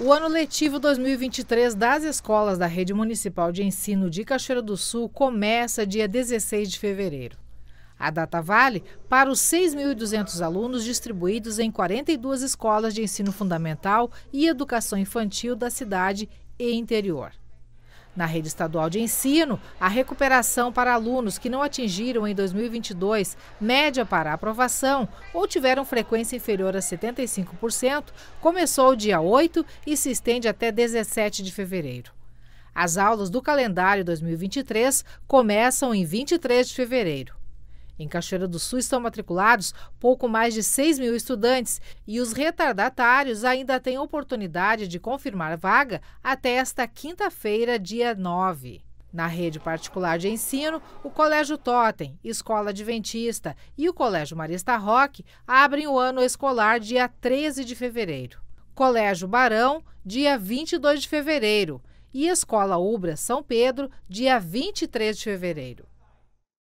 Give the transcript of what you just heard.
O ano letivo 2023 das escolas da Rede Municipal de Ensino de Cachoeira do Sul começa dia 16 de fevereiro. A data vale para os 6.200 alunos distribuídos em 42 escolas de ensino fundamental e educação infantil da cidade e interior. Na rede estadual de ensino, a recuperação para alunos que não atingiram em 2022 média para aprovação ou tiveram frequência inferior a 75% começou dia 8 e se estende até 17 de fevereiro. As aulas do calendário 2023 começam em 23 de fevereiro. Em Cachoeira do Sul estão matriculados pouco mais de 6 mil estudantes e os retardatários ainda têm oportunidade de confirmar vaga até esta quinta-feira, dia 9. Na rede particular de ensino, o Colégio Totem, Escola Adventista e o Colégio Marista Roque abrem o ano escolar dia 13 de fevereiro. Colégio Barão, dia 22 de fevereiro. E Escola Ubra São Pedro, dia 23 de fevereiro.